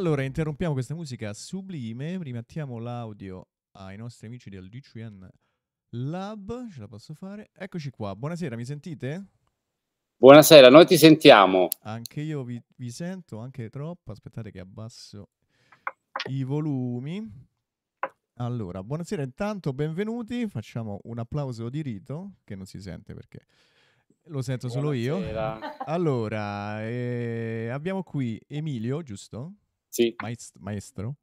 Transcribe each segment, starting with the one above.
Allora, interrompiamo questa musica sublime, rimettiamo l'audio ai nostri amici del DCN Lab, ce la posso fare? Eccoci qua, buonasera, mi sentite? Buonasera, noi ti sentiamo. Anche io vi, vi sento, anche troppo, aspettate che abbasso i volumi. Allora, buonasera intanto, benvenuti, facciamo un applauso di rito, che non si sente perché lo sento solo io. Allora, eh, abbiamo qui Emilio, giusto? Sì. Maest- maestro?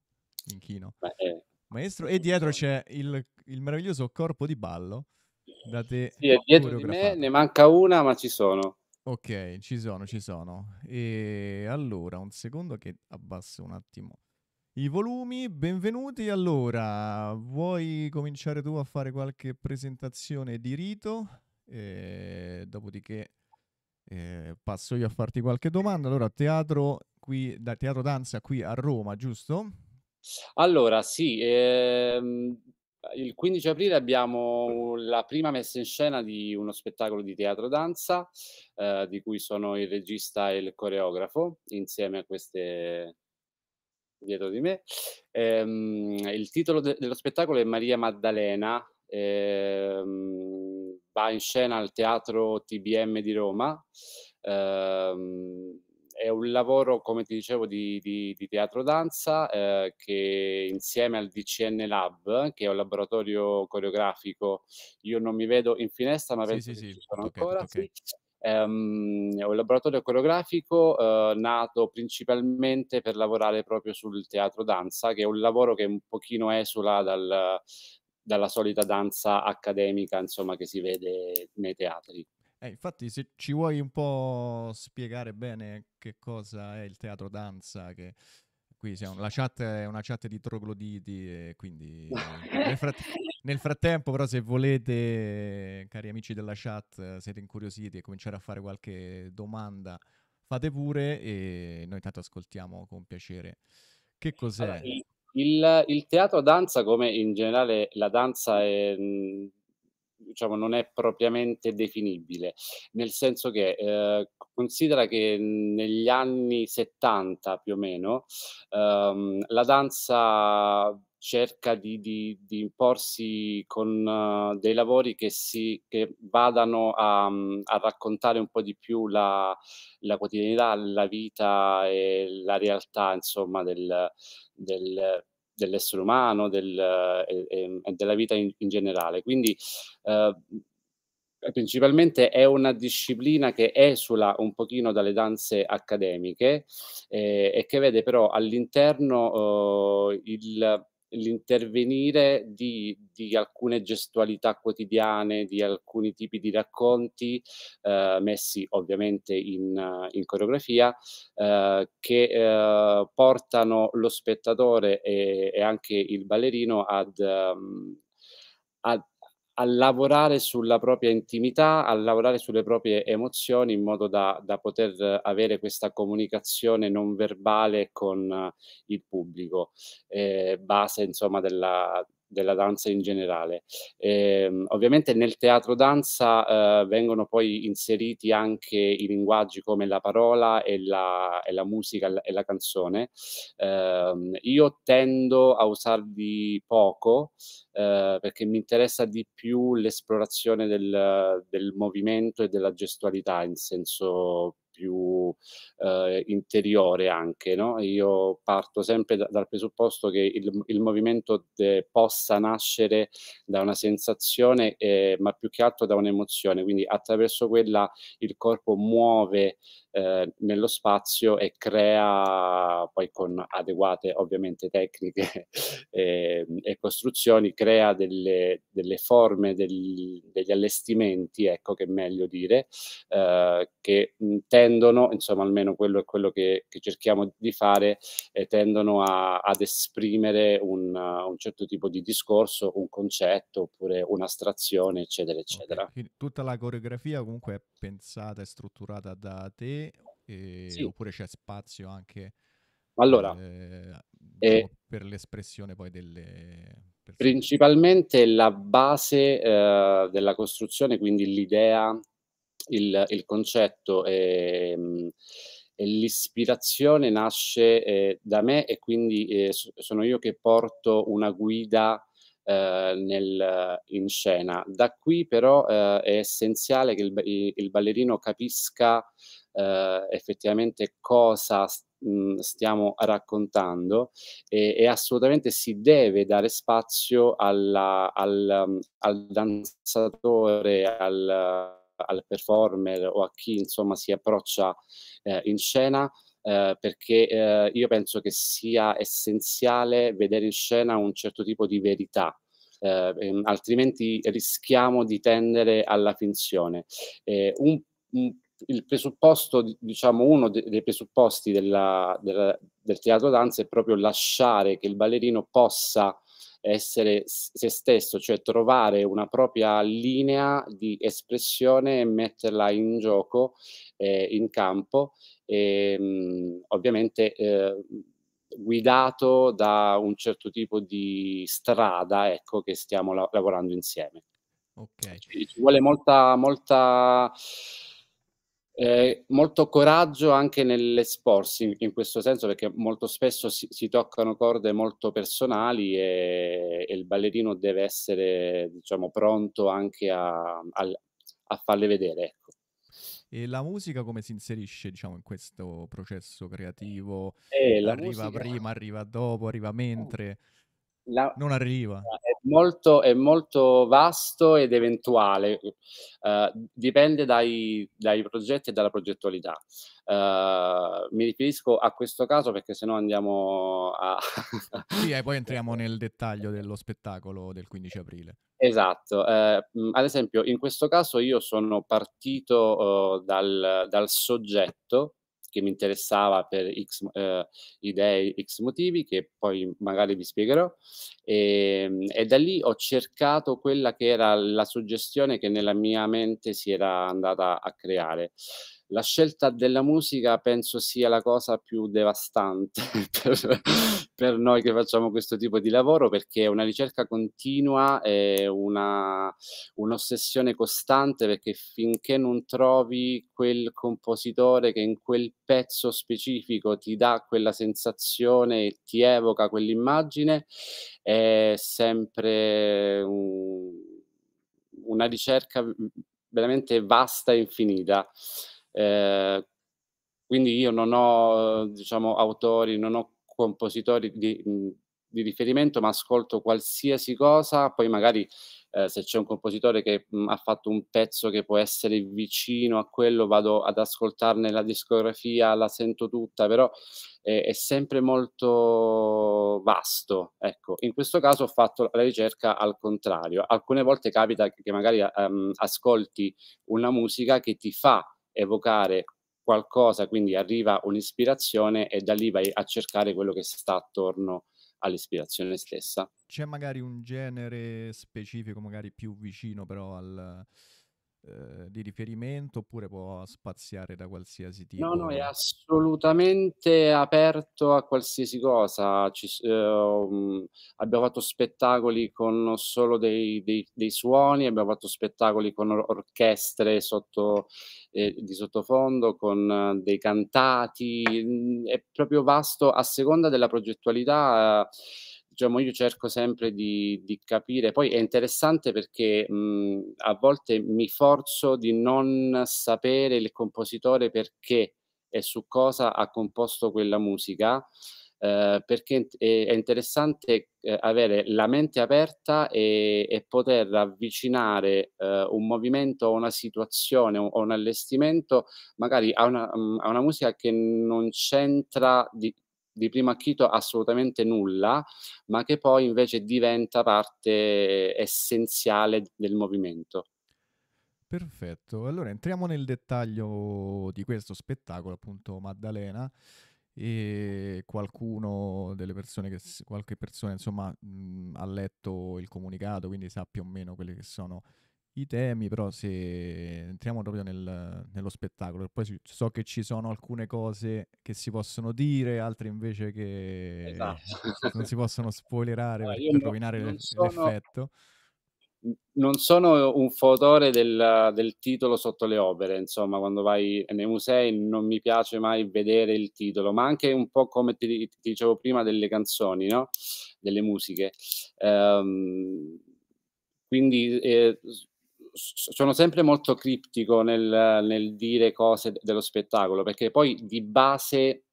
Inchino. Eh. Maestro. E dietro c'è il, il, meraviglioso corpo di ballo. Da te sì, dietro di me ne manca una, ma ci sono. Ok, ci sono, ci sono. E allora, un secondo che abbasso un attimo i volumi. Benvenuti. Allora, vuoi cominciare tu a fare qualche presentazione di rito? E dopodiché eh, passo io a farti qualche domanda. Allora, teatro qui, da Teatro Danza qui a Roma, giusto? Allora, sì, ehm, il 15 aprile abbiamo la prima messa in scena di uno spettacolo di teatro danza, eh, di cui sono il regista e il coreografo, insieme a queste dietro di me. Ehm, il titolo de- dello spettacolo è Maria Maddalena, ehm, va in scena al Teatro TBM di Roma. Ehm, è un lavoro, come ti dicevo, di, di, di teatro danza eh, che insieme al DCN Lab, che è un laboratorio coreografico, io non mi vedo in finestra, ma sì, sì, che sì. ci sono okay, ancora. Okay. Sì. Um, è un laboratorio coreografico uh, nato principalmente per lavorare proprio sul teatro danza, che è un lavoro che un pochino esula dal, dalla solita danza accademica, insomma, che si vede nei teatri. Eh, infatti, se ci vuoi un po' spiegare bene che cosa è il teatro danza, che qui siamo, la chat è una chat di trogloditi, quindi nel, fratt- nel, frattempo però se volete, cari amici della chat, siete incuriositi e cominciare a fare qualche domanda, fate pure e noi intanto ascoltiamo con piacere. Che cos'è? Allora, il, il, teatro danza, come in generale la danza è diciamo, non è propriamente definibile, nel senso che eh, considera che negli anni 70 più o meno ehm, la danza cerca di, di, di imporsi con uh, dei lavori che, si, che vadano a, mm, a, raccontare un po' di più la, la quotidianità, la vita e la realtà insomma del, del dell'essere umano del, eh, e, e, e, della vita in, in generale. Quindi eh, eh, principalmente è una disciplina che esula un pochino dalle danze accademiche eh, e che vede però all'interno eh, il l'intervenire di, di, alcune gestualità quotidiane, di alcuni tipi di racconti eh, messi ovviamente in, in coreografia eh, che eh, portano lo spettatore e, e, anche il ballerino ad, um, ad a lavorare sulla propria intimità, a lavorare sulle proprie emozioni in modo da, da poter avere questa comunicazione non verbale con eh, il pubblico, eh, base insomma della, della danza in generale. Eh, ovviamente nel teatro danza eh, vengono poi inseriti anche i linguaggi come la parola e la, e la musica e la canzone. Eh, io tendo a usarli poco eh, perché mi interessa di più l'esplorazione del, del movimento e della gestualità in senso più eh, interiore anche. No? Io parto sempre da, dal presupposto che il, il movimento de, possa nascere da una sensazione, eh, ma più che altro da un'emozione, quindi attraverso quella il corpo muove Ehm, nello spazio e crea, poi con adeguate ovviamente tecniche e, ehm, e costruzioni, crea delle, delle forme, del, degli allestimenti, ecco che è meglio dire, eh, che tendono, insomma almeno quello è quello che, che cerchiamo di fare, eh, tendono a, ad esprimere un, un, certo tipo di discorso, un concetto oppure un'astrazione, eccetera, eccetera. Okay. Tutta la coreografia comunque è pensata e strutturata da te te sì. oppure c'è spazio anche allora, eh, eh, diciamo, per l'espressione poi delle... Principalmente la base eh, della costruzione, quindi l'idea, il, il concetto e, ehm, e, l'ispirazione nasce eh, da me e quindi eh, sono io che porto una guida eh, nel, in scena. Da qui però eh, è essenziale che il, il ballerino capisca eh, effettivamente cosa mm, stiamo raccontando e, e, assolutamente si deve dare spazio alla, al, mm, al, danzatore, al, al performer o a chi insomma si approccia eh, in scena eh, perché eh, io penso che sia essenziale vedere in scena un certo tipo di verità. Eh, ehm, altrimenti rischiamo di tendere alla finzione. Eh, un, un, il presupposto, diciamo, uno de- dei presupposti della, della, del teatro danza è proprio lasciare che il ballerino possa essere se stesso, cioè trovare una propria linea di espressione e metterla in gioco, eh, in campo, e, ehm, ovviamente eh, guidato da un certo tipo di strada ecco, che stiamo la- lavorando insieme. Okay. Ci, ci vuole molta, molta eh, molto coraggio anche nell'esporsi in, in, questo senso perché molto spesso si, si toccano corde molto personali e, e, il ballerino deve essere diciamo pronto anche a, a, a farle vedere ecco. E la musica come si inserisce, diciamo, in questo processo creativo? Eh, arriva musica... prima, arriva dopo, arriva oh. mentre? la, non arriva. Eh, è molto, è molto, vasto ed eventuale, uh, dipende dai, dai, progetti e dalla progettualità. Uh, mi riferisco a questo caso perché sennò andiamo a... sì, e poi entriamo nel dettaglio dello spettacolo del 15 aprile. Esatto, uh, ad esempio in questo caso io sono partito oh, dal, dal soggetto che mi interessava per X eh, idee, X motivi, che poi magari vi spiegherò. E, ehm, e, da lì ho cercato quella che era la suggestione che nella mia mente si era andata a creare la scelta della musica penso sia la cosa più devastante per, per, noi che facciamo questo tipo di lavoro perché è una ricerca continua, è una, un'ossessione costante perché finché non trovi quel compositore che in quel pezzo specifico ti dà quella sensazione e ti evoca quell'immagine, è sempre un, una ricerca veramente vasta e infinita. Eh, quindi io non ho diciamo, autori, non ho compositori di, di, riferimento, ma ascolto qualsiasi cosa, poi magari eh, se c'è un compositore che mh, ha fatto un pezzo che può essere vicino a quello, vado ad ascoltarne la discografia, la sento tutta, però eh, è sempre molto vasto. Ecco, in questo caso ho fatto la ricerca al contrario. Alcune volte capita che magari um, ascolti una musica che ti fa evocare qualcosa, quindi arriva un'ispirazione e da lì vai a cercare quello che sta attorno all'ispirazione stessa. C'è magari un genere specifico, magari più vicino però al, eh, di riferimento oppure può spaziare da qualsiasi tipo? No, no, è assolutamente aperto a qualsiasi cosa. Ci, eh, mm, abbiamo fatto spettacoli con solo dei, dei, dei, suoni, abbiamo fatto spettacoli con orchestre sotto, eh, di sottofondo, con eh, dei cantati, mm, è proprio vasto a seconda della progettualità. Eh, diciamo, io cerco sempre di, di, capire. Poi è interessante perché mh, mhmm, a volte mi forzo di non sapere il compositore perché e su cosa ha composto quella musica. Eh, perché è interessante eh, avere la mente aperta e, e poter avvicinare eh, un movimento una situazione o un allestimento magari a una, mhmm, a una musica che non c'entra di, di primo acchito assolutamente nulla, ma che poi invece diventa parte essenziale del movimento. Perfetto, allora entriamo nel dettaglio di questo spettacolo, appunto Maddalena e qualcuno delle persone che qualche persona insomma mh, ha letto il comunicato, quindi sa più o meno quelle che sono i temi, però se entriamo proprio nel, nello spettacolo, poi so che ci sono alcune cose che si possono dire, altre invece che esatto. non si possono spoilerare no, per non, rovinare non sono, l'effetto. Non sono un fotore del, del, titolo sotto le opere, insomma, quando vai nei musei non mi piace mai vedere il titolo, ma anche un po' come ti, ti dicevo prima delle canzoni, no? delle musiche. Um, quindi eh, sono sempre molto criptico nel, nel, dire cose dello spettacolo, perché poi di base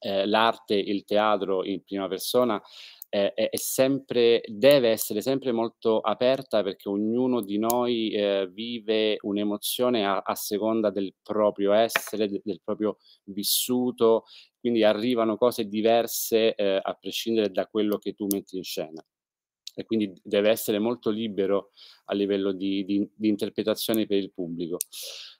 eh, l'arte, il teatro in prima persona eh, è, sempre, deve essere sempre molto aperta perché ognuno di noi eh, vive un'emozione a, a, seconda del proprio essere, del, del proprio vissuto, quindi arrivano cose diverse eh, a prescindere da quello che tu metti in scena e quindi deve essere molto libero a livello di, di, di interpretazione per il pubblico.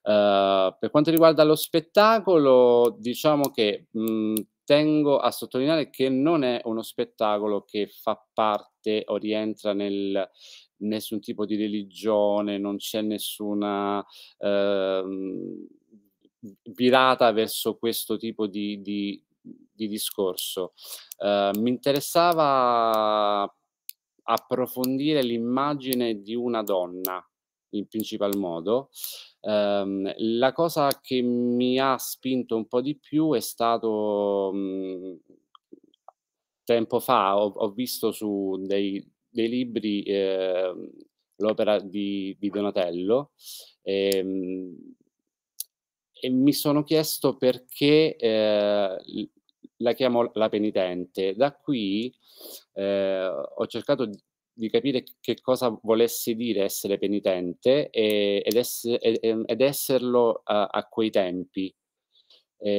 Uh, per quanto riguarda lo spettacolo, diciamo che mh, tengo a sottolineare che non è uno spettacolo che fa parte o rientra nel nessun tipo di religione, non c'è nessuna... Uh, virata verso questo tipo di, di, di discorso. Uh, mi interessava approfondire l'immagine di una donna in principal modo. Um, la cosa che mi ha spinto un po' di più è stato um, tempo fa, ho, ho, visto su dei, dei libri eh, l'opera di, di, Donatello e, ehm, e, mi sono chiesto perché eh, la chiamo la penitente. Da qui eh, ho cercato di capire che cosa volesse dire essere penitente e, ed, ess, ed, ed, esserlo a, a quei tempi. E,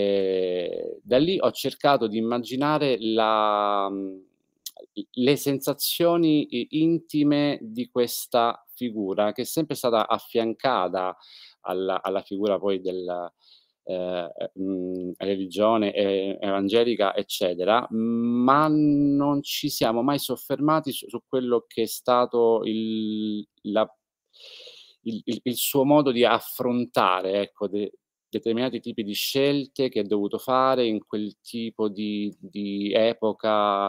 ehm, da lì ho cercato di immaginare la, mhmm, le sensazioni intime di questa figura che è sempre stata affiancata alla, alla figura poi del, eh, mm, religione eh, evangelica, eccetera, ma non ci siamo mai soffermati su, su quello che è stato il, la, il, il, il suo modo di affrontare ecco, de, determinati tipi di scelte che ha dovuto fare in quel tipo di, di epoca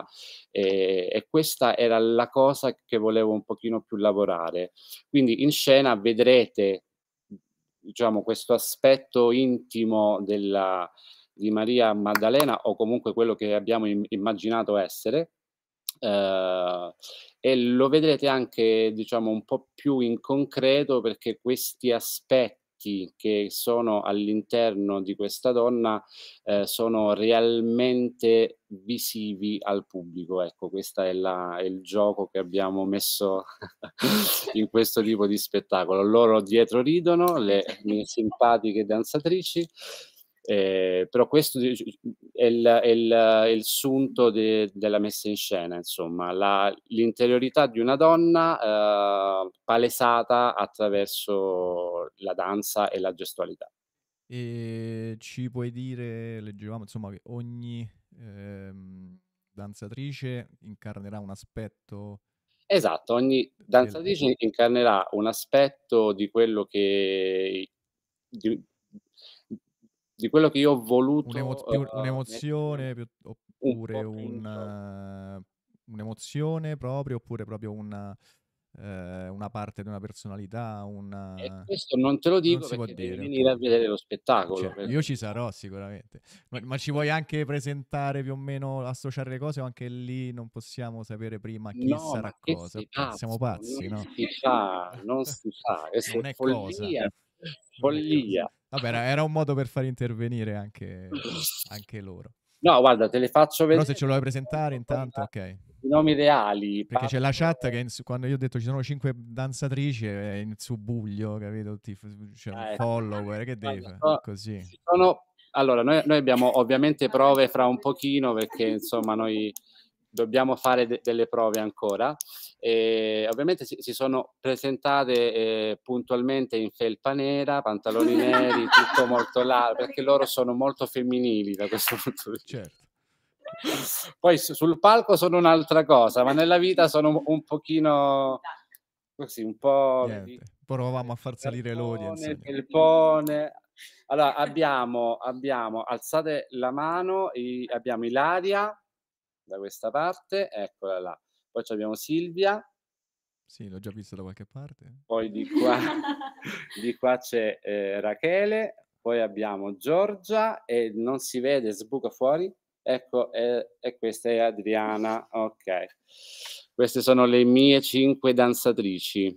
eh, e questa era la cosa che volevo un pochino più lavorare. Quindi in scena vedrete diciamo, questo aspetto intimo della, di Maria Maddalena o comunque quello che abbiamo im- immaginato essere. Eh, e lo vedrete anche diciamo un po' più in concreto perché questi aspetti aspetti che sono all'interno di questa donna eh, sono realmente visivi al pubblico. Ecco, questo è, è, il gioco che abbiamo messo in questo tipo di spettacolo. Loro dietro ridono, le mie simpatiche danzatrici, eh, però questo è il, è il, è il sunto de, della messa in scena, insomma, la, l'interiorità di una donna eh, palesata attraverso la danza e la gestualità. E ci puoi dire, leggevamo insomma, che ogni ehm, danzatrice incarnerà un aspetto Esatto, ogni danzatrice incarnerà un aspetto di quello che di, di quello che io ho voluto. Un'emo- ehm, più, uh, un'emozione più, oppure un un, uh, un'emozione proprio, oppure proprio una, uh, eh, una parte di una personalità. Una... E eh, questo non te lo dico non perché devi dire, venire a vedere lo spettacolo. Cioè, io ci sarò sicuramente, ma, ma, ci vuoi anche presentare più o meno, associare le cose o anche lì non possiamo sapere prima chi no, sarà cosa? Pazzo, cioè, Siamo pazzi, non no? Si fa, non si fa, non è follia. Cosa. Follia. Vabbè, era un modo per far intervenire anche, anche loro. No, guarda, te le faccio vedere. Però se ce lo vuoi presentare intanto, ok. I nomi reali. Perché c'è la chat che in, quando io ho detto ci sono cinque danzatrici è in subbuglio, capito? C'è un eh, follower, che devi fare? No, Così. Sono... Allora, noi, noi abbiamo ovviamente prove fra un pochino perché insomma noi dobbiamo fare de- delle prove ancora. E ovviamente si, si sono presentate eh, puntualmente in felpa nera, pantaloni neri, tutto molto largo, perché loro sono molto femminili da questo punto di vista. Certo. Poi su, sul palco sono un'altra cosa, ma nella vita sono un, un pochino così, un po'... Niente. Provavamo a far salire l'audience. Felpone, allora, abbiamo, abbiamo alzate la mano, i, abbiamo Ilaria, da questa parte, eccola là. Poi abbiamo Silvia. Sì, l'ho già vista da qualche parte. Poi di qua, di qua c'è eh, Rachele, poi abbiamo Giorgia e non si vede, sbuca fuori. Ecco, e, e questa è Adriana. Ok, queste sono le mie cinque danzatrici.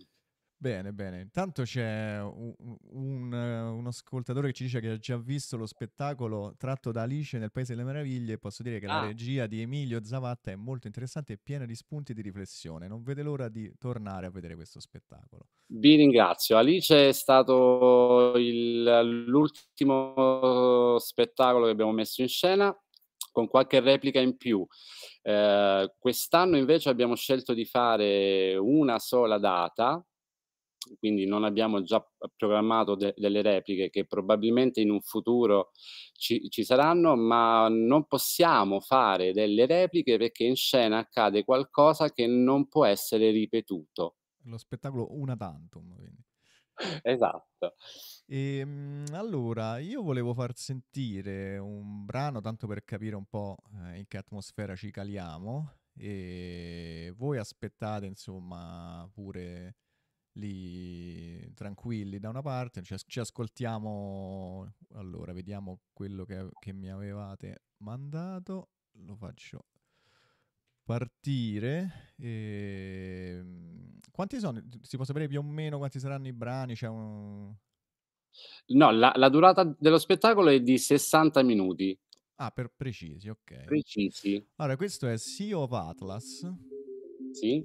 Bene, bene. Intanto c'è un, un, un, ascoltatore che ci dice che ha già visto lo spettacolo tratto da Alice nel Paese delle Meraviglie. Posso dire che ah. la regia di Emilio Zavatta è molto interessante e piena di spunti di riflessione. Non vede l'ora di tornare a vedere questo spettacolo. Vi ringrazio. Alice è stato il, l'ultimo spettacolo che abbiamo messo in scena con qualche replica in più. Eh, quest'anno invece abbiamo scelto di fare una sola data quindi non abbiamo già programmato de- delle repliche che probabilmente in un futuro ci-, ci saranno, ma non possiamo fare delle repliche perché in scena accade qualcosa che non può essere ripetuto. Lo spettacolo una tantum. Quindi. Esatto. E, ehm, allora, io volevo far sentire un brano, tanto per capire un po' eh, in che atmosfera ci caliamo, e voi aspettate insomma pure lì tranquilli da una parte, ci, as- ci ascoltiamo, allora vediamo quello che, che mi avevate mandato, lo faccio partire. E... Ehm, quanti sono? Si può sapere più o meno quanti saranno i brani? C'è un... No, la, la durata dello spettacolo è di 60 minuti. Ah, per precisi, ok. Precisi. Allora, questo è Sea of Atlas. Sì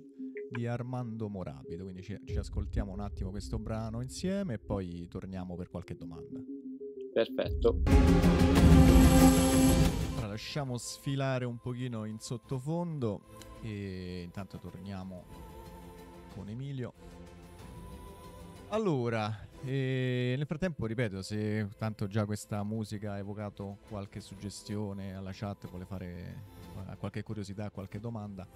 di Armando Morabito, quindi ci, ci ascoltiamo un attimo questo brano insieme e poi torniamo per qualche domanda. Perfetto. Allora, lasciamo sfilare un pochino in sottofondo e intanto torniamo con Emilio. Allora, eh, nel frattempo ripeto, se tanto già questa musica ha evocato qualche suggestione alla chat, vuole fare qualche curiosità, qualche domanda,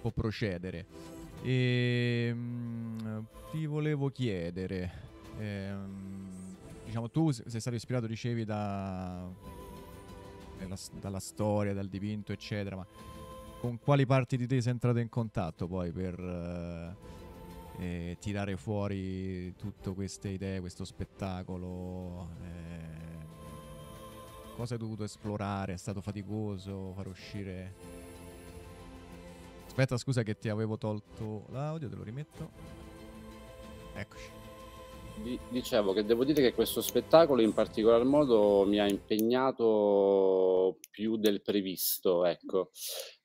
può procedere. E, ehm, ti volevo chiedere, ehm, diciamo tu sei stato ispirato, dicevi, da, dalla, dalla storia, dal dipinto, eccetera, ma con quali parti di te sei entrato in contatto poi per eh, eh tirare fuori tutte queste idee, questo spettacolo? Eh, cosa hai dovuto esplorare? È stato faticoso far uscire... Aspetta, scusa che ti avevo tolto l'audio, te lo rimetto. Eccoci. dicevo che devo dire che questo spettacolo in particolar modo mi ha impegnato più del previsto, ecco,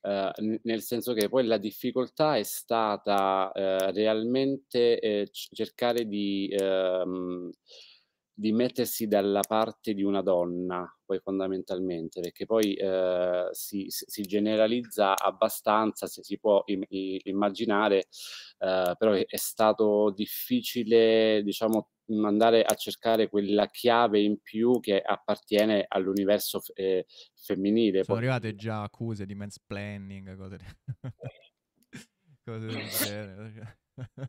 eh, nel senso che poi la difficoltà è stata eh, realmente eh, cercare di... Ehm, di mettersi dalla parte di una donna, poi fondamentalmente, perché poi eh, si, si, generalizza abbastanza, se si può im- immaginare, eh, però è, stato difficile, diciamo, andare a cercare quella chiave in più che appartiene all'universo f- eh, femminile. Sono poi... arrivate già accuse di mansplaining, cose, cose del genere. Cioè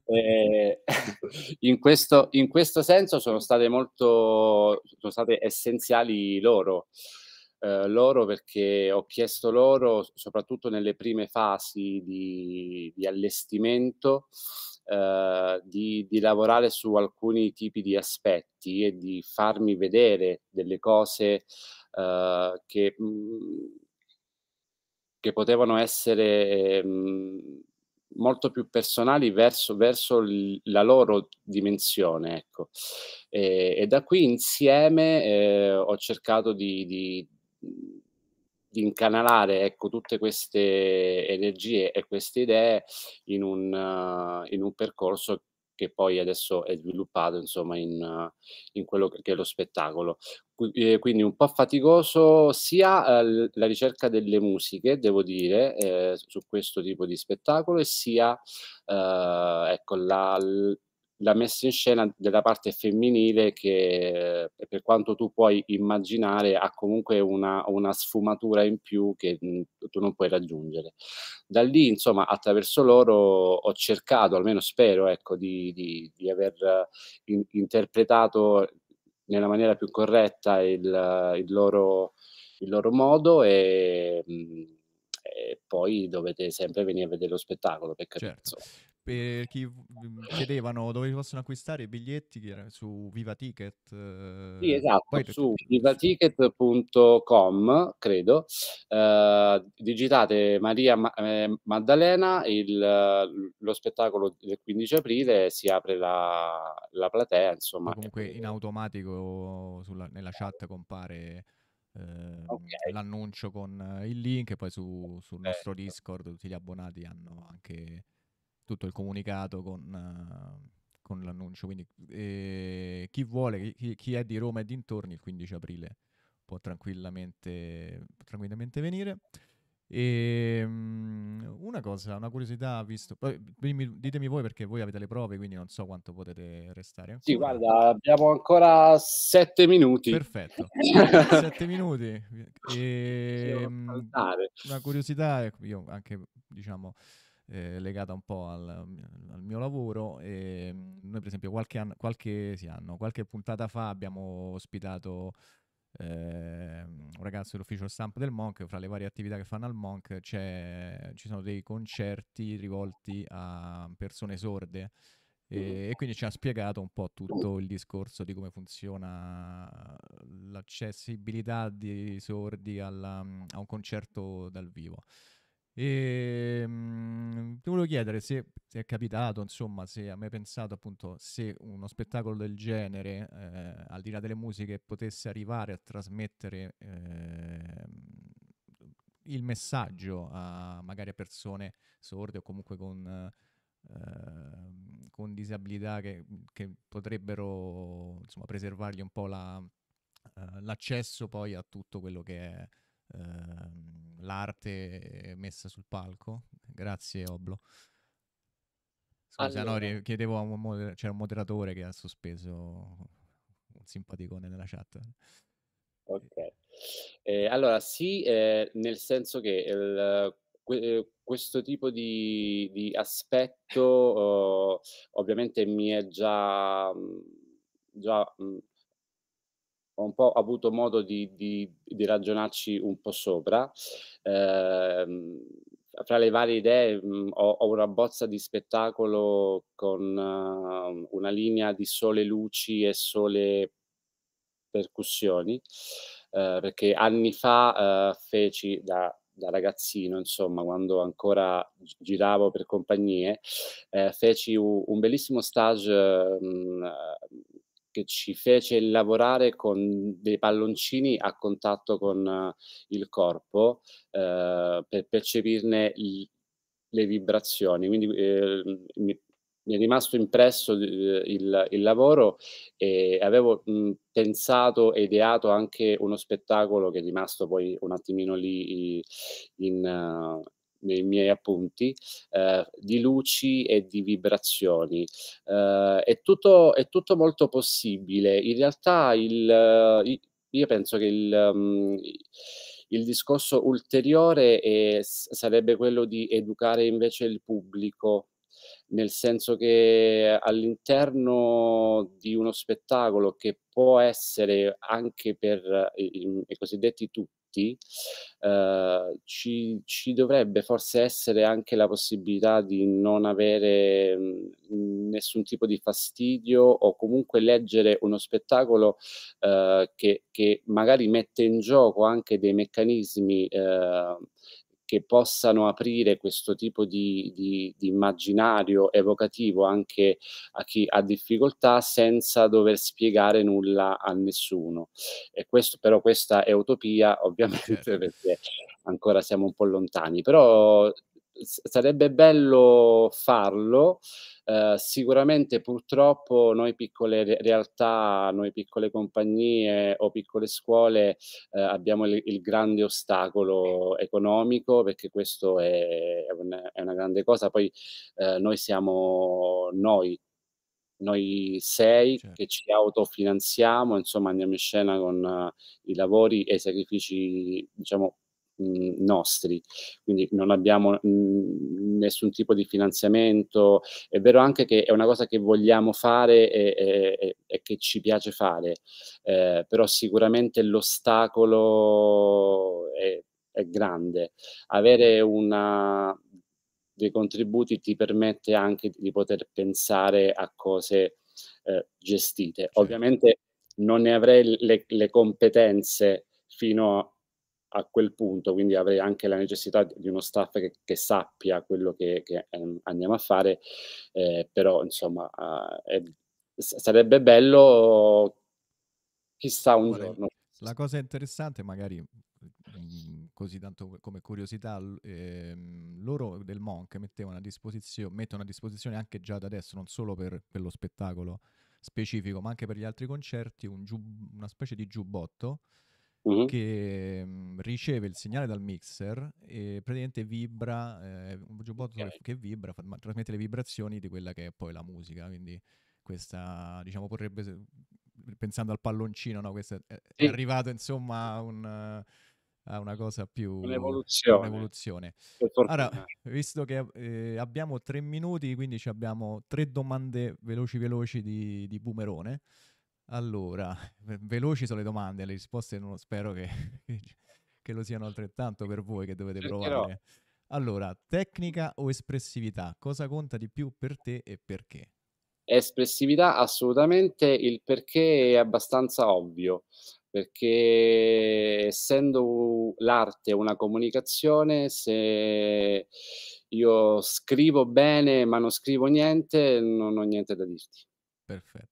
eh, in, questo, in, questo, senso sono state molto sono state essenziali loro. Eh, loro perché ho chiesto loro, soprattutto nelle prime fasi di, di allestimento, eh, di, di, lavorare su alcuni tipi di aspetti e di farmi vedere delle cose eh, che, mm, che potevano essere... Mh, ehm, molto più personali verso, verso la loro dimensione. Ecco. E, e da qui insieme eh, ho cercato di, di, di incanalare ecco, tutte queste energie e queste idee in un, uh, in un percorso che poi adesso è sviluppato insomma in, in quello che è lo spettacolo. Eh, quindi un po' faticoso sia eh, la ricerca delle musiche, devo dire, eh, su questo tipo di spettacolo, sia eh, ecco, la, la, messa in scena della parte femminile che, eh, per quanto tu puoi immaginare, ha comunque una, una sfumatura in più che mh, mm, tu non puoi raggiungere. Da lì, insomma, attraverso loro ho cercato, almeno spero, ecco, di, di, di aver eh, in, interpretato nella maniera più corretta il, il, loro, il loro, modo e, mm, e, poi dovete sempre venire a vedere lo spettacolo perché certo per chi mhmm, chiedevano dove possono acquistare i biglietti su Viva Ticket. sì, eh, esatto, poi... su vivaticket.com, credo. Eh, digitate Maria Ma- eh, Maddalena, il, lo spettacolo del 15 aprile, si apre la, la platea, insomma. comunque in automatico sulla, nella chat compare... Eh, okay. l'annuncio con il link e poi su, sul eh, nostro esatto. Discord tutti gli abbonati hanno anche tutto il comunicato con, uh, con l'annuncio. Quindi eh, chi vuole, chi, chi, è di Roma e dintorni, il 15 aprile può tranquillamente, può tranquillamente venire. E, um, una cosa, una curiosità, visto, poi, dimmi, ditemi voi perché voi avete le prove, quindi non so quanto potete restare. Ancora. Sì, guarda, abbiamo ancora sette minuti. Perfetto, sette minuti. Ehm, e, um, una curiosità, io anche diciamo, eh, legata un po' al, al, mio lavoro. E noi, per esempio, qualche anno, qualche, sì, anno, qualche puntata fa abbiamo ospitato eh, un ragazzo dell'ufficio stampa del Monk. Fra le varie attività che fanno al Monk ci sono dei concerti rivolti a persone sorde. Mm-hmm. E, quindi ci ha spiegato un po' tutto il discorso di come funziona l'accessibilità di sordi alla, a un concerto dal vivo. E ehm, mh, ti volevo chiedere se, se, è capitato, insomma, se a me pensato appunto se uno spettacolo del genere, eh, al di là delle musiche, potesse arrivare a trasmettere eh, il messaggio a magari a persone sorde o comunque con, eh, con disabilità che, che, potrebbero insomma preservargli un po' la, eh, l'accesso poi a tutto quello che è Ehm, l'arte messa sul palco. Grazie Oblo. Scusa, allora. no, chiedevo a un, moder- un moderatore che ha sospeso un simpaticone nella chat. Ok. Eh, allora, sì, eh, nel senso che il, que- eh, questo tipo di, di aspetto uh, ovviamente mi è già, mm, già mm, ho un po' avuto modo di, di, di ragionarci un po' sopra. Eh, fra le varie idee mh, mm, ho, ho, una bozza di spettacolo con uh, una linea di sole luci e sole percussioni, eh, perché anni fa eh, feci da, da, ragazzino, insomma, quando ancora giravo per compagnie, eh, feci un, un bellissimo stage mh, mm, che ci fece lavorare con dei palloncini a contatto con eh, il corpo eh, per percepirne il, le vibrazioni. Quindi eh, mi, mi, è rimasto impresso eh, il, il, lavoro e avevo mh, mm, pensato e ideato anche uno spettacolo che è rimasto poi un attimino lì in, in eh, nei miei appunti, eh, di luci e di vibrazioni. Eh, è, tutto, è, tutto, molto possibile. In realtà il, io penso che il... Um, il discorso ulteriore è, sarebbe quello di educare invece il pubblico, nel senso che all'interno di uno spettacolo che può essere anche per eh, i, i, i cosiddetti tutti, tutti, eh, ci, ci, dovrebbe forse essere anche la possibilità di non avere mh, mm, nessun tipo di fastidio o comunque leggere uno spettacolo eh, che, che, magari mette in gioco anche dei meccanismi eh, che possano aprire questo tipo di, di, di, immaginario evocativo anche a chi ha difficoltà senza dover spiegare nulla a nessuno. E questo, però questa è utopia ovviamente certo. perché ancora siamo un po' lontani, però sarebbe bello farlo. Uh, sicuramente purtroppo noi piccole re- realtà, noi piccole compagnie o piccole scuole uh, abbiamo il, il, grande ostacolo economico perché questo è, è, una, è una grande cosa, poi uh, noi siamo noi, noi sei certo. che ci autofinanziamo, insomma andiamo in scena con i lavori e i sacrifici diciamo nostri, quindi non abbiamo mh, nessun tipo di finanziamento. È vero anche che è una cosa che vogliamo fare e, e, e che ci piace fare, eh, però sicuramente l'ostacolo è, è grande. Avere una dei contributi ti permette anche di poter pensare a cose eh, gestite. Certo. Ovviamente non ne avrei le, le competenze fino a a quel punto, quindi avrei anche la necessità di uno staff che, che sappia quello che, che ehm, andiamo a fare, eh, però insomma eh, sarebbe bello chissà un Guarda, giorno. La cosa interessante magari mm, così tanto come curiosità, ehm, loro del Monk mettevano a disposizione, mettono a disposizione anche già da adesso, non solo per, quello spettacolo specifico, ma anche per gli altri concerti, un giub- una specie di giubbotto Mm-hmm. che mh, mhmm, riceve il segnale dal mixer e praticamente vibra, eh, un giubbotto okay. che vibra, fa, ma, trasmette le vibrazioni di quella che è poi la musica, quindi questa, diciamo, potrebbe, pensando al palloncino, no, è, sì. è arrivato insomma un, a una cosa più... Un'evoluzione. un'evoluzione. Allora, visto che eh, abbiamo tre minuti, quindi ci abbiamo tre domande veloci veloci di, di Boomerone. Allora, veloci sono le domande, le risposte non, spero che, che, lo siano altrettanto per voi che dovete provare. Allora, tecnica o espressività? Cosa conta di più per te e perché? Espressività assolutamente, il perché è abbastanza ovvio, perché essendo l'arte una comunicazione, se io scrivo bene ma non scrivo niente, non ho niente da dirti. Perfetto.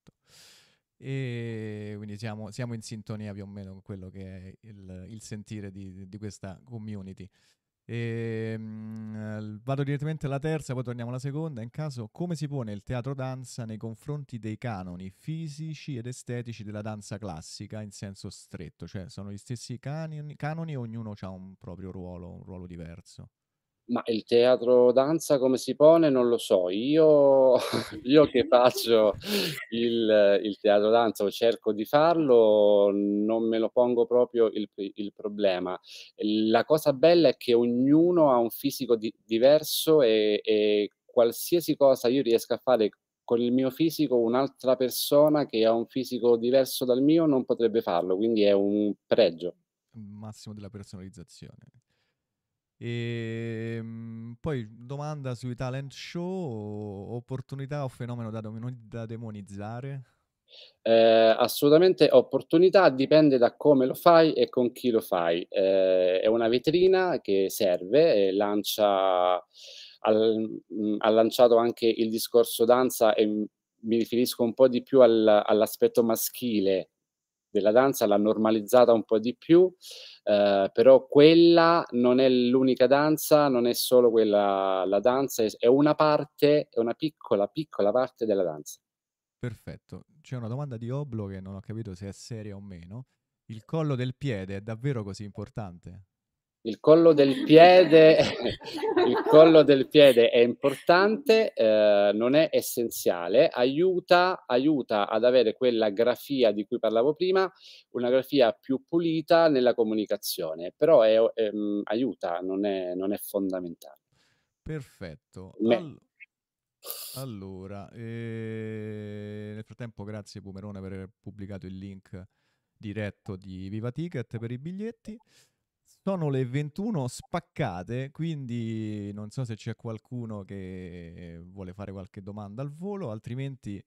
E quindi siamo, siamo, in sintonia più o meno con quello che è il, il sentire di, di, questa community. E, ehm, mh, vado direttamente alla terza, poi torniamo alla seconda. In caso, come si pone il teatro danza nei confronti dei canoni fisici ed estetici della danza classica in senso stretto? Cioè, sono gli stessi canoni, canoni ognuno ha un proprio ruolo, un ruolo diverso. Ma il teatro danza come si pone non lo so. Io, io che faccio il, il teatro danza o cerco di farlo, non me lo pongo proprio il, il problema. La cosa bella è che ognuno ha un fisico di, diverso e, e qualsiasi cosa io riesca a fare con il mio fisico, un'altra persona che ha un fisico diverso dal mio non potrebbe farlo, quindi è un pregio. Massimo della personalizzazione. E ehm, poi domanda sui talent show, opportunità o fenomeno da, domino- da demonizzare? Eh, assolutamente opportunità dipende da come lo fai e con chi lo fai. Eh, è una vetrina che serve, lancia, al, mh, mm, ha lanciato anche il discorso danza e mi riferisco un po' di più al, all'aspetto maschile della danza, l'ha normalizzata un po' di più, eh, però quella non è l'unica danza, non è solo quella la danza, è una parte, è una piccola, piccola parte della danza. Perfetto, c'è una domanda di Oblo che non ho capito se è seria o meno. Il collo del piede è davvero così importante? Il collo del piede, il collo del piede è importante, eh, non è essenziale, aiuta, aiuta ad avere quella grafia di cui parlavo prima, una grafia più pulita nella comunicazione, però è, è, ehm, aiuta, non è, non è, fondamentale. Perfetto. All- allora, eh, nel frattempo grazie Pumerone per aver pubblicato il link diretto di Viva Ticket per i biglietti. Sono le 21 spaccate, quindi non so se c'è qualcuno che vuole fare qualche domanda al volo, altrimenti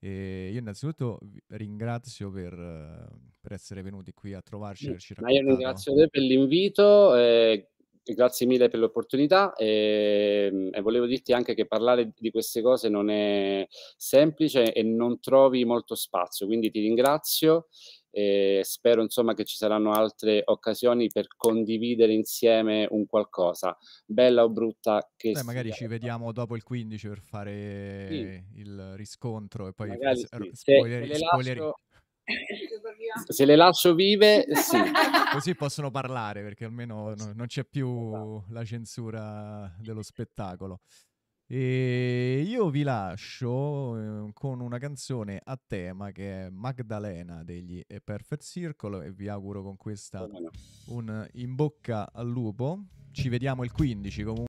eh, io innanzitutto ringrazio per, per, essere venuti qui a trovarci. Sì, ma io ringrazio te per l'invito. Eh grazie mille per l'opportunità e, e, volevo dirti anche che parlare di queste cose non è semplice e non trovi molto spazio, quindi ti ringrazio e spero insomma che ci saranno altre occasioni per condividere insieme un qualcosa, bella o brutta che Beh, magari ci vediamo dopo il 15 per fare sì. il riscontro e poi magari, sì. spoiler, se, spoiler, le lascio... se le lascio vive, sì. Così possono parlare perché almeno non c'è più esatto. la censura dello spettacolo. E io vi lascio ehm, con una canzone a tema che è Magdalena degli A Perfect Circle e vi auguro con questa un in bocca al lupo. Ci vediamo il 15 comunque.